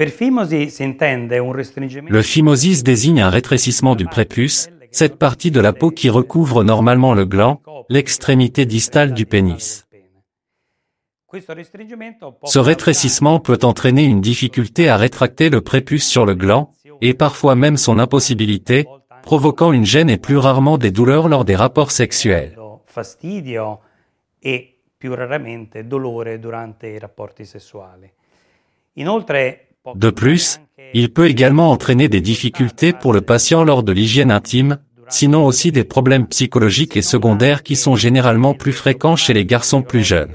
Le phimosis désigne un rétrécissement du prépuce, cette partie de la peau qui recouvre normalement le gland, l'extrémité distale du pénis. Ce rétrécissement peut entraîner une difficulté à rétracter le prépuce sur le gland, et parfois même son impossibilité, provoquant une gêne et plus rarement des douleurs lors des rapports sexuels. De plus, il peut également entraîner des difficultés pour le patient lors de l'hygiène intime, sinon aussi des problèmes psychologiques et secondaires qui sont généralement plus fréquents chez les garçons plus jeunes.